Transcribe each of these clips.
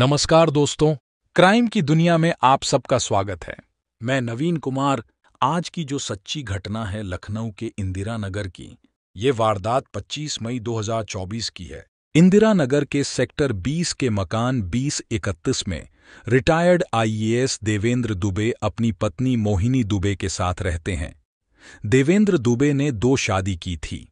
नमस्कार दोस्तों क्राइम की दुनिया में आप सबका स्वागत है मैं नवीन कुमार आज की जो सच्ची घटना है लखनऊ के इंदिरा नगर की ये वारदात 25 मई 2024 की है इंदिरा नगर के सेक्टर 20 के मकान 2031 में रिटायर्ड आईएएस देवेंद्र दुबे अपनी पत्नी मोहिनी दुबे के साथ रहते हैं देवेंद्र दुबे ने दो शादी की थी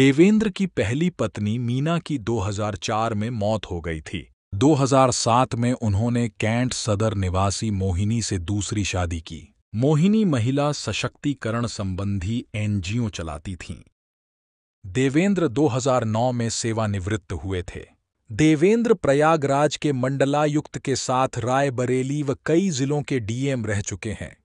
देवेंद्र की पहली पत्नी मीना की 2004 में मौत हो गई थी 2007 में उन्होंने कैंट सदर निवासी मोहिनी से दूसरी शादी की मोहिनी महिला सशक्तिकरण संबंधी एनजीओ चलाती थीं देवेंद्र 2009 में सेवानिवृत्त हुए थे देवेंद्र प्रयागराज के मंडलायुक्त के साथ रायबरेली व कई जिलों के डीएम रह चुके हैं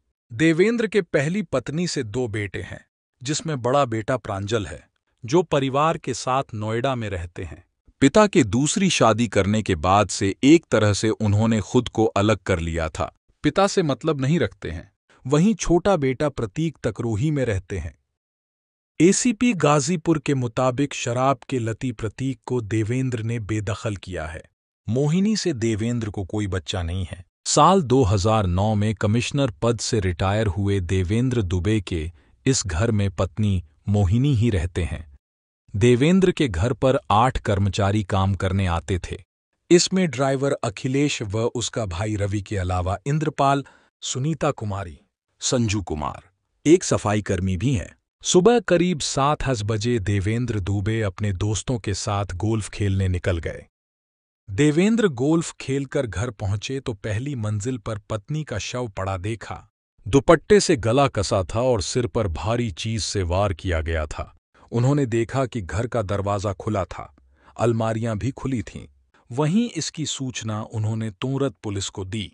देवेंद्र के पहली पत्नी से दो बेटे हैं जिसमें बड़ा बेटा प्रांजल है जो परिवार के साथ नोएडा में रहते हैं पिता के दूसरी शादी करने के बाद से एक तरह से उन्होंने खुद को अलग कर लिया था पिता से मतलब नहीं रखते हैं वहीं छोटा बेटा प्रतीक तकरोही में रहते हैं एसीपी गाजीपुर के मुताबिक शराब के लती प्रतीक को देवेंद्र ने बेदखल किया है मोहिनी से देवेंद्र को कोई बच्चा नहीं है साल 2009 में कमिश्नर पद से रिटायर हुए देवेंद्र दुबे के इस घर में पत्नी मोहिनी ही रहते हैं देवेंद्र के घर पर आठ कर्मचारी काम करने आते थे इसमें ड्राइवर अखिलेश व उसका भाई रवि के अलावा इंद्रपाल सुनीता कुमारी संजू कुमार एक सफाईकर्मी भी हैं सुबह करीब सात हज बजे देवेंद्र दुबे अपने दोस्तों के साथ गोल्फ खेलने निकल गए देवेंद्र गोल्फ खेलकर घर पहुंचे तो पहली मंजिल पर पत्नी का शव पड़ा देखा दुपट्टे से गला कसा था और सिर पर भारी चीज से वार किया गया था उन्होंने देखा कि घर का दरवाज़ा खुला था अलमारियां भी खुली थीं वहीं इसकी सूचना उन्होंने तोरत पुलिस को दी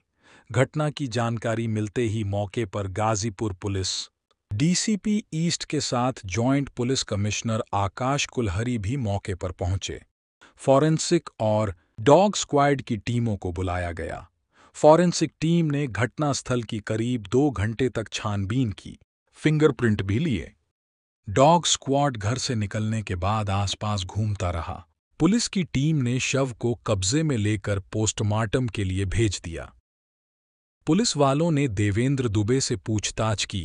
घटना की जानकारी मिलते ही मौके पर गाजीपुर पुलिस डीसीपी ईस्ट के साथ joint police commissioner Akash Kulhari भी मौके पर पहुंचे फॉरेंसिक और डॉग स्क्वाड की टीमों को बुलाया गया फॉरेंसिक टीम ने घटनास्थल की करीब दो घंटे तक छानबीन की फिंगरप्रिंट भी लिए डॉग स्क्वाड घर से निकलने के बाद आसपास घूमता रहा पुलिस की टीम ने शव को कब्जे में लेकर पोस्टमार्टम के लिए भेज दिया पुलिस वालों ने देवेंद्र दुबे से पूछताछ की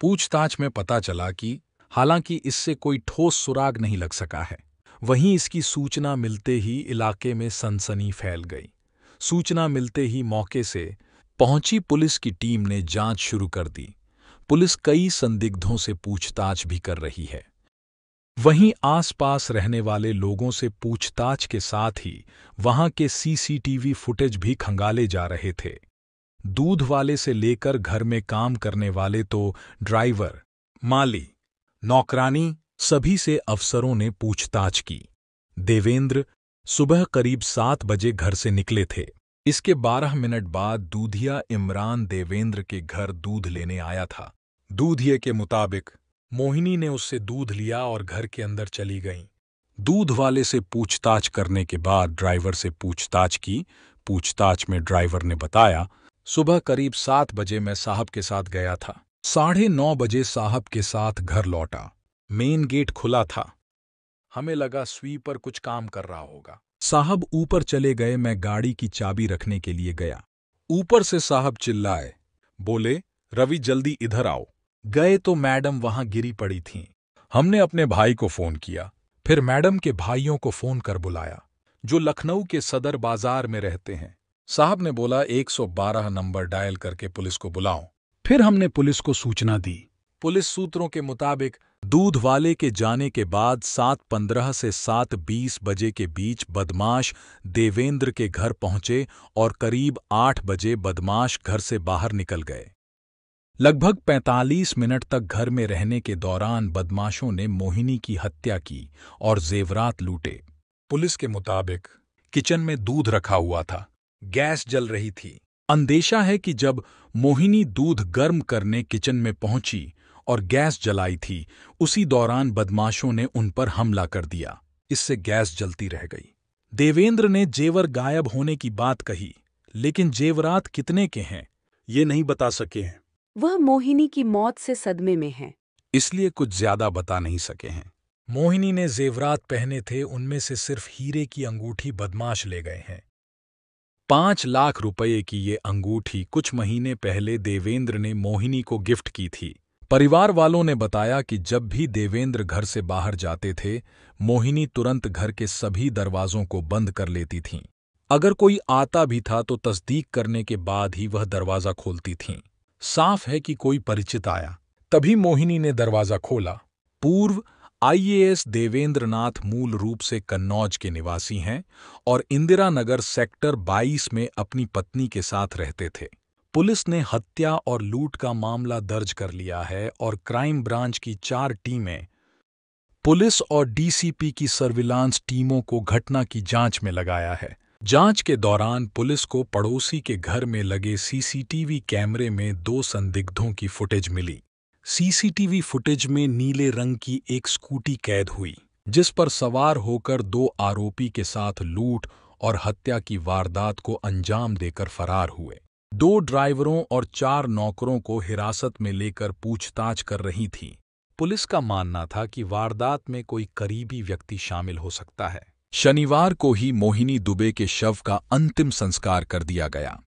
पूछताछ में पता चला कि हालांकि इससे कोई ठोस सुराग नहीं लग सका है वहीं इसकी सूचना मिलते ही इलाके में सनसनी फैल गई सूचना मिलते ही मौके से पहुंची पुलिस की टीम ने जांच शुरू कर दी पुलिस कई संदिग्धों से पूछताछ भी कर रही है वहीं आसपास रहने वाले लोगों से पूछताछ के साथ ही वहां के सीसीटीवी फुटेज भी खंगाले जा रहे थे दूध वाले से लेकर घर में काम करने वाले तो ड्राइवर माली नौकरानी सभी से अफसरों ने पूछताछ की देवेंद्र सुबह करीब सात बजे घर से निकले थे इसके बारह मिनट बाद दूधिया इमरान देवेंद्र के घर दूध लेने आया था दूधिये के मुताबिक मोहिनी ने उससे दूध लिया और घर के अंदर चली गईं दूध वाले से पूछताछ करने के बाद ड्राइवर से पूछताछ की पूछताछ में ड्राइवर ने बताया सुबह करीब सात बजे मैं साहब के साथ गया था साढ़े नौ बजे साहब के साथ घर लौटा मेन गेट खुला था हमें लगा स्वीपर कुछ काम कर रहा होगा साहब ऊपर चले गए मैं गाड़ी की चाबी रखने के लिए गया ऊपर से साहब चिल्लाए बोले रवि जल्दी इधर आओ गए तो मैडम वहां गिरी पड़ी थीं हमने अपने भाई को फोन किया फिर मैडम के भाइयों को फोन कर बुलाया जो लखनऊ के सदर बाजार में रहते हैं साहब ने बोला 112 नंबर डायल करके पुलिस को बुलाओ फिर हमने पुलिस को सूचना दी पुलिस सूत्रों के मुताबिक दूध वाले के जाने के बाद सात पंद्रह से सात बीस बजे के बीच बदमाश देवेंद्र के घर पहुंचे और करीब आठ बजे बदमाश घर से बाहर निकल गए लगभग 45 मिनट तक घर में रहने के दौरान बदमाशों ने मोहिनी की हत्या की और जेवरात लूटे पुलिस के मुताबिक किचन में दूध रखा हुआ था गैस जल रही थी अंदेशा है कि जब मोहिनी दूध गर्म करने किचन में पहुंची और गैस जलाई थी उसी दौरान बदमाशों ने उन पर हमला कर दिया इससे गैस जलती रह गई देवेंद्र ने जेवर गायब होने की बात कही लेकिन जेवरात कितने के हैं ये नहीं बता सके हैं वह मोहिनी की मौत से सदमे में है इसलिए कुछ ज्यादा बता नहीं सके हैं मोहिनी ने जेवरात पहने थे उनमें से सिर्फ हीरे की अंगूठी बदमाश ले गए हैं पांच लाख रुपए की ये अंगूठी कुछ महीने पहले देवेंद्र ने मोहिनी को गिफ्ट की थी परिवार वालों ने बताया कि जब भी देवेंद्र घर से बाहर जाते थे मोहिनी तुरंत घर के सभी दरवाजों को बंद कर लेती थीं अगर कोई आता भी था तो तस्दीक करने के बाद ही वह दरवाज़ा खोलती थीं साफ है कि कोई परिचित आया तभी मोहिनी ने दरवाजा खोला पूर्व आईएएस देवेंद्रनाथ मूल रूप से कन्नौज के निवासी हैं और इंदिरा नगर सेक्टर 22 में अपनी पत्नी के साथ रहते थे पुलिस ने हत्या और लूट का मामला दर्ज कर लिया है और क्राइम ब्रांच की चार टीमें पुलिस और डीसीपी की सर्विलांस टीमों को घटना की जांच में लगाया है जांच के दौरान पुलिस को पड़ोसी के घर में लगे सीसीटीवी कैमरे में दो संदिग्धों की फुटेज मिली सीसीटीवी फुटेज में नीले रंग की एक स्कूटी कैद हुई जिस पर सवार होकर दो आरोपी के साथ लूट और हत्या की वारदात को अंजाम देकर फरार हुए दो ड्राइवरों और चार नौकरों को हिरासत में लेकर पूछताछ कर रही थी पुलिस का मानना था कि वारदात में कोई करीबी व्यक्ति शामिल हो सकता है शनिवार को ही मोहिनी दुबे के शव का अंतिम संस्कार कर दिया गया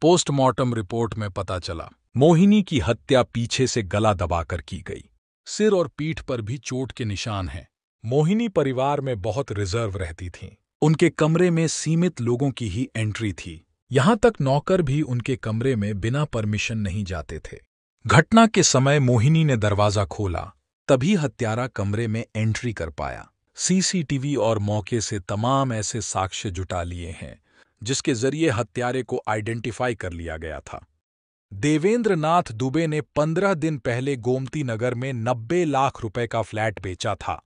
पोस्टमार्टम रिपोर्ट में पता चला मोहिनी की हत्या पीछे से गला दबाकर की गई सिर और पीठ पर भी चोट के निशान हैं मोहिनी परिवार में बहुत रिजर्व रहती थीं उनके कमरे में सीमित लोगों की ही एंट्री थी यहां तक नौकर भी उनके कमरे में बिना परमिशन नहीं जाते थे घटना के समय मोहिनी ने दरवाजा खोला तभी हत्यारा कमरे में एंट्री कर पाया सीसीटीवी और मौके से तमाम ऐसे साक्ष्य जुटा लिए हैं जिसके जरिए हत्यारे को आइडेंटिफाई कर लिया गया था देवेंद्र नाथ दुबे ने पंद्रह दिन पहले गोमती नगर में नब्बे लाख रुपए का फ्लैट बेचा था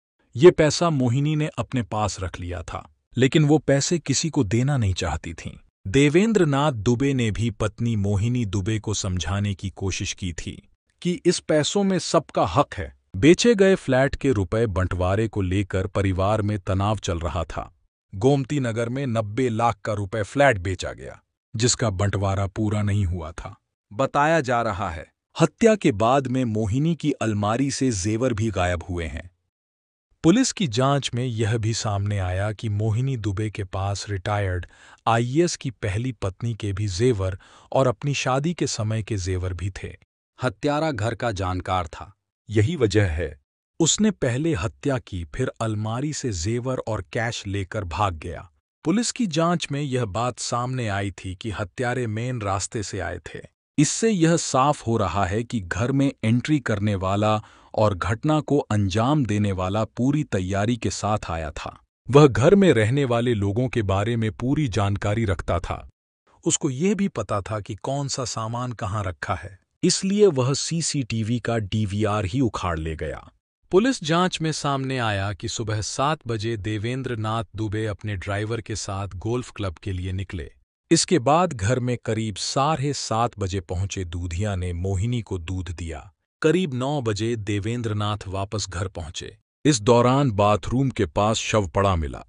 ये पैसा मोहिनी ने अपने पास रख लिया था लेकिन वो पैसे किसी को देना नहीं चाहती थीं। देवेंद्र नाथ दुबे ने भी पत्नी मोहिनी दुबे को समझाने की कोशिश की थी कि इस पैसों में सबका हक है बेचे गए फ्लैट के रुपए बंटवारे को लेकर परिवार में तनाव चल रहा था गोमती नगर में नब्बे लाख का रुपए फ्लैट बेचा गया जिसका बंटवारा पूरा नहीं हुआ था बताया जा रहा है हत्या के बाद में मोहिनी की अलमारी से जेवर भी गायब हुए हैं पुलिस की जांच में यह भी सामने आया कि मोहिनी दुबे के पास रिटायर्ड आईएएस की पहली पत्नी के भी जेवर और अपनी शादी के समय के जेवर भी थे हत्यारा घर का जानकार था यही वजह है उसने पहले हत्या की फिर अलमारी से जेवर और कैश लेकर भाग गया पुलिस की जांच में यह बात सामने आई थी कि हत्यारे मेन रास्ते से आए थे इससे यह साफ हो रहा है कि घर में एंट्री करने वाला और घटना को अंजाम देने वाला पूरी तैयारी के साथ आया था वह घर में रहने वाले लोगों के बारे में पूरी जानकारी रखता था उसको यह भी पता था कि कौन सा सामान कहाँ रखा है इसलिए वह सीसीटीवी का डीवीआर ही उखाड़ ले गया पुलिस जांच में सामने आया कि सुबह सात बजे देवेंद्र नाथ दुबे अपने ड्राइवर के साथ गोल्फ क्लब के लिए निकले इसके बाद घर में करीब साढ़े सात बजे पहुंचे दूधिया ने मोहिनी को दूध दिया करीब नौ बजे देवेंद्रनाथ वापस घर पहुंचे इस दौरान बाथरूम के पास शव पड़ा मिला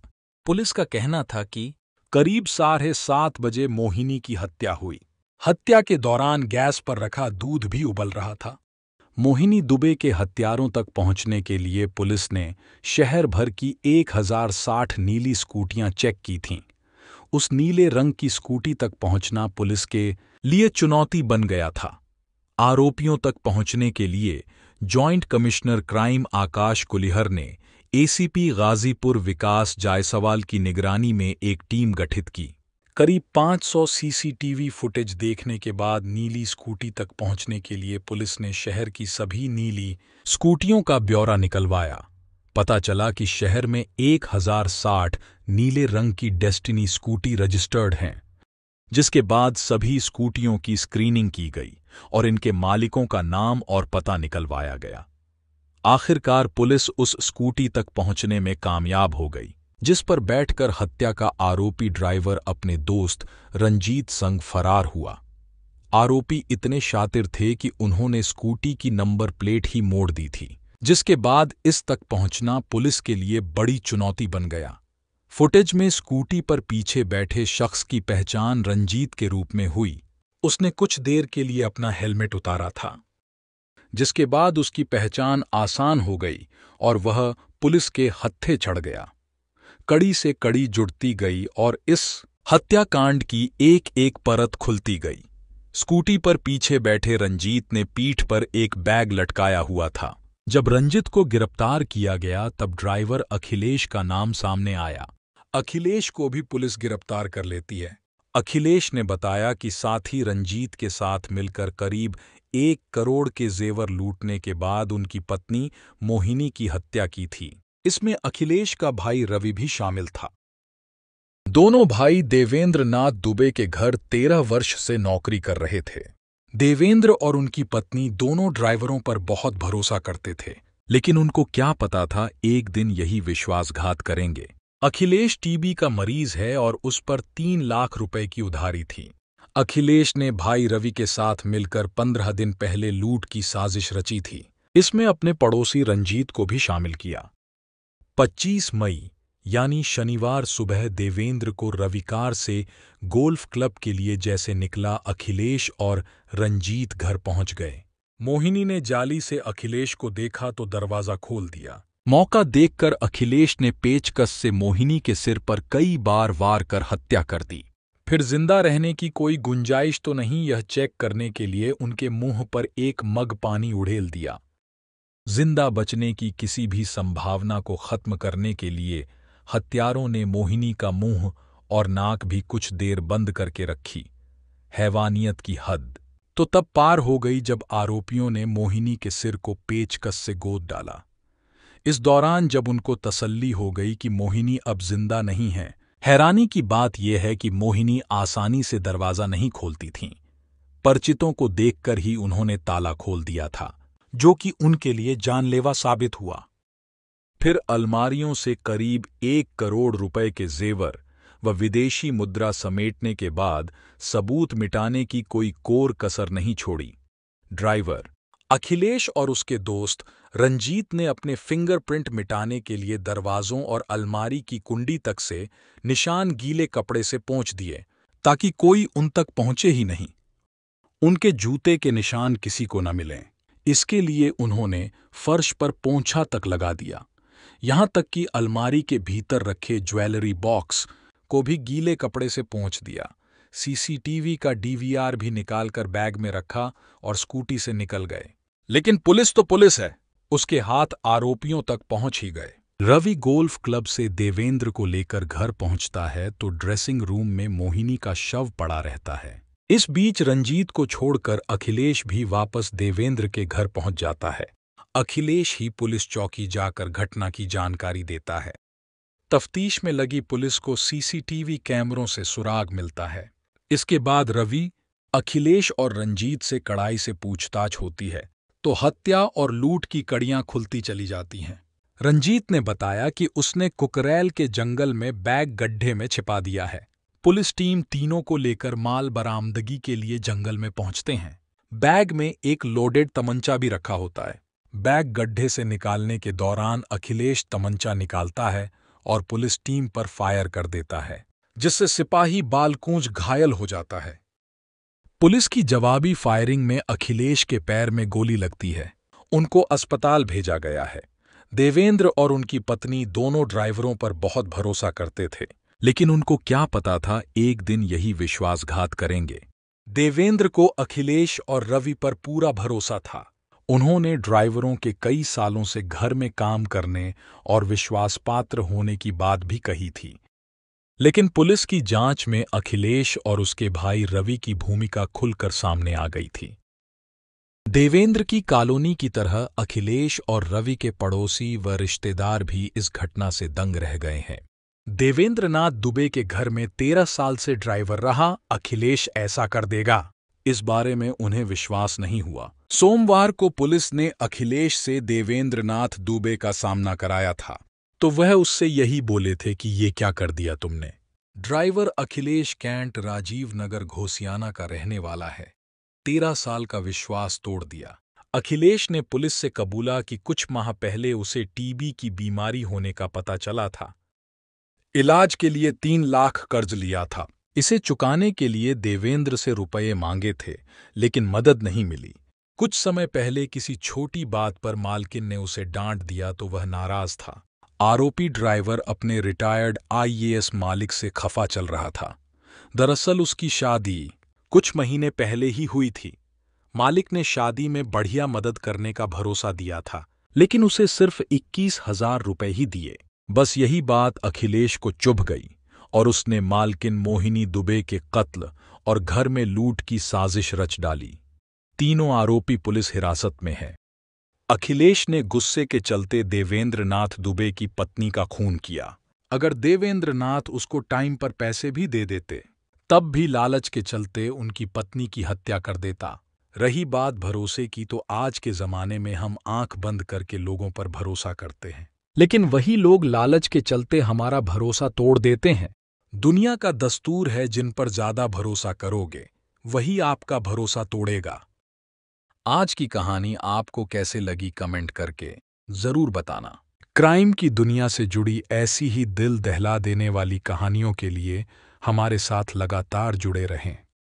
पुलिस का कहना था कि करीब साढ़े सात बजे मोहिनी की हत्या हुई हत्या के दौरान गैस पर रखा दूध भी उबल रहा था मोहिनी दुबे के हत्यारों तक पहुंचने के लिए पुलिस ने शहर भर की 1060 नीली स्कूटियां चेक की थीं उस नीले रंग की स्कूटी तक पहुंचना पुलिस के लिए चुनौती बन गया था आरोपियों तक पहुंचने के लिए joint commissioner crime Akash Kulhari ने एसीपी गाजीपुर विकास जायसवाल की निगरानी में एक टीम गठित की करीब 500 सीसीटीवी फुटेज देखने के बाद नीली स्कूटी तक पहुंचने के लिए पुलिस ने शहर की सभी नीली स्कूटियों का ब्यौरा निकलवाया पता चला कि शहर में 1060 नीले रंग की डेस्टिनी स्कूटी रजिस्टर्ड हैं जिसके बाद सभी स्कूटियों की स्क्रीनिंग की गई और इनके मालिकों का नाम और पता निकलवाया गया आखिरकार पुलिस उस स्कूटी तक पहुंचने में कामयाब हो गई जिस पर बैठकर हत्या का आरोपी ड्राइवर अपने दोस्त रंजीत संग फरार हुआ आरोपी इतने शातिर थे कि उन्होंने स्कूटी की नंबर प्लेट ही मोड़ दी थी जिसके बाद इस तक पहुंचना पुलिस के लिए बड़ी चुनौती बन गया फुटेज में स्कूटी पर पीछे बैठे शख्स की पहचान रंजीत के रूप में हुई उसने कुछ देर के लिए अपना हेलमेट उतारा था जिसके बाद उसकी पहचान आसान हो गई और वह पुलिस के हत्थे चढ़ गया कड़ी से कड़ी जुड़ती गई और इस हत्याकांड की एक एक परत खुलती गई स्कूटी पर पीछे बैठे रंजीत ने पीठ पर एक बैग लटकाया हुआ था जब रंजीत को गिरफ्तार किया गया तब ड्राइवर अखिलेश का नाम सामने आया अखिलेश को भी पुलिस गिरफ्तार कर लेती है अखिलेश ने बताया कि साथी रंजीत के साथ मिलकर करीब एक करोड़ के जेवर लूटने के बाद उनकी पत्नी मोहिनी की हत्या की थी इसमें अखिलेश का भाई रवि भी शामिल था दोनों भाई देवेंद्र नाथ दुबे के घर तेरह वर्ष से नौकरी कर रहे थे देवेंद्र और उनकी पत्नी दोनों ड्राइवरों पर बहुत भरोसा करते थे लेकिन उनको क्या पता था एक दिन यही विश्वासघात करेंगे अखिलेश टीबी का मरीज है और उस पर तीन लाख रुपए की उधारी थी अखिलेश ने भाई रवि के साथ मिलकर पंद्रह दिन पहले लूट की साजिश रची थी इसमें अपने पड़ोसी रंजीत को भी शामिल किया 25 मई यानी शनिवार सुबह देवेंद्र को रविकार से गोल्फ क्लब के लिए जैसे निकला अखिलेश और रंजीत घर पहुंच गए मोहिनी ने जाली से अखिलेश को देखा तो दरवाजा खोल दिया मौका देखकर अखिलेश ने पेचकस से मोहिनी के सिर पर कई बार वार कर हत्या कर दी फिर जिंदा रहने की कोई गुंजाइश तो नहीं यह चेक करने के लिए उनके मुंह पर एक मग पानी उड़ेल दिया जिंदा बचने की किसी भी संभावना को खत्म करने के लिए हत्यारों ने मोहिनी का मुंह और नाक भी कुछ देर बंद करके रखी हैवानियत की हद तो तब पार हो गई जब आरोपियों ने मोहिनी के सिर को पेचकस से गोद डाला इस दौरान जब उनको तसल्ली हो गई कि मोहिनी अब जिंदा नहीं है हैरानी की बात यह है कि मोहिनी आसानी से दरवाज़ा नहीं खोलती थीं। परिचितों को देखकर ही उन्होंने ताला खोल दिया था जो कि उनके लिए जानलेवा साबित हुआ फिर अलमारियों से करीब एक करोड़ रुपए के जेवर व विदेशी मुद्रा समेटने के बाद सबूत मिटाने की कोई कोर कसर नहीं छोड़ी ड्राइवर अखिलेश और उसके दोस्त रंजीत ने अपने फिंगरप्रिंट मिटाने के लिए दरवाजों और अलमारी की कुंडी तक से निशान गीले कपड़े से पहुंच दिए ताकि कोई उन तक पहुंचे ही नहीं उनके जूते के निशान किसी को न मिलें इसके लिए उन्होंने फर्श पर पोंछा तक लगा दिया यहां तक कि अलमारी के भीतर रखे ज्वेलरी बॉक्स को भी गीले कपड़े से पोंछ दिया सीसीटीवी का डीवीआर भी निकालकर बैग में रखा और स्कूटी से निकल गए लेकिन पुलिस तो पुलिस है उसके हाथ आरोपियों तक पहुंच ही गए रवि गोल्फ क्लब से देवेंद्र को लेकर घर पहुंचता है तो ड्रेसिंग रूम में मोहिनी का शव पड़ा रहता है इस बीच रंजीत को छोड़कर अखिलेश भी वापस देवेंद्र के घर पहुंच जाता है अखिलेश ही पुलिस चौकी जाकर घटना की जानकारी देता है तफ्तीश में लगी पुलिस को सीसीटीवी कैमरों से सुराग मिलता है इसके बाद रवि अखिलेश और रंजीत से कड़ाई से पूछताछ होती है तो हत्या और लूट की कड़ियां खुलती चली जाती हैं रंजीत ने बताया कि उसने कुकरैल के जंगल में बैग गड्ढे में छिपा दिया है पुलिस टीम तीनों को लेकर माल बरामदगी के लिए जंगल में पहुंचते हैं बैग में एक लोडेड तमंचा भी रखा होता है बैग गड्ढे से निकालने के दौरान अखिलेश तमंचा निकालता है और पुलिस टीम पर फायर कर देता है जिससे सिपाही बालकूंज घायल हो जाता है पुलिस की जवाबी फायरिंग में अखिलेश के पैर में गोली लगती है उनको अस्पताल भेजा गया है देवेंद्र और उनकी पत्नी दोनों ड्राइवरों पर बहुत भरोसा करते थे लेकिन उनको क्या पता था एक दिन यही विश्वासघात करेंगे देवेंद्र को अखिलेश और रवि पर पूरा भरोसा था उन्होंने ड्राइवरों के कई सालों से घर में काम करने और विश्वासपात्र होने की बात भी कही थी लेकिन पुलिस की जांच में अखिलेश और उसके भाई रवि की भूमिका खुलकर सामने आ गई थी देवेंद्र की कॉलोनी की तरह अखिलेश और रवि के पड़ोसी व रिश्तेदार भी इस घटना से दंग रह गए हैं देवेंद्रनाथ दुबे के घर में तेरह साल से ड्राइवर रहा अखिलेश ऐसा कर देगा इस बारे में उन्हें विश्वास नहीं हुआ सोमवार को पुलिस ने अखिलेश से देवेंद्रनाथ दुबे का सामना कराया था तो वह उससे यही बोले थे कि ये क्या कर दिया तुमने ड्राइवर अखिलेश कैंट राजीव नगर घोसियाना का रहने वाला है तेरह साल का विश्वास तोड़ दिया अखिलेश ने पुलिस से कबूला कि कुछ माह पहले उसे टीबी की बीमारी होने का पता चला था इलाज के लिए तीन लाख कर्ज लिया था इसे चुकाने के लिए देवेंद्र से रुपये मांगे थे लेकिन मदद नहीं मिली कुछ समय पहले किसी छोटी बात पर मालकिन ने उसे डांट दिया तो वह नाराज था आरोपी ड्राइवर अपने रिटायर्ड आईएएस मालिक से खफा चल रहा था दरअसल उसकी शादी कुछ महीने पहले ही हुई थी मालिक ने शादी में बढ़िया मदद करने का भरोसा दिया था लेकिन उसे सिर्फ इक्कीस हजार रुपये ही दिए बस यही बात अखिलेश को चुभ गई और उसने मालकिन मोहिनी दुबे के कत्ल और घर में लूट की साजिश रच डाली तीनों आरोपी पुलिस हिरासत में है अखिलेश ने गुस्से के चलते देवेंद्रनाथ दुबे की पत्नी का खून किया अगर देवेंद्रनाथ उसको टाइम पर पैसे भी दे देते तब भी लालच के चलते उनकी पत्नी की हत्या कर देता रही बात भरोसे की तो आज के ज़माने में हम आंख बंद करके लोगों पर भरोसा करते हैं लेकिन वही लोग लालच के चलते हमारा भरोसा तोड़ देते हैं दुनिया का दस्तूर है जिन पर ज्यादा भरोसा करोगे वही आपका भरोसा तोड़ेगा आज की कहानी आपको कैसे लगी कमेंट करके जरूर बताना क्राइम की दुनिया से जुड़ी ऐसी ही दिल दहला देने वाली कहानियों के लिए हमारे साथ लगातार जुड़े रहें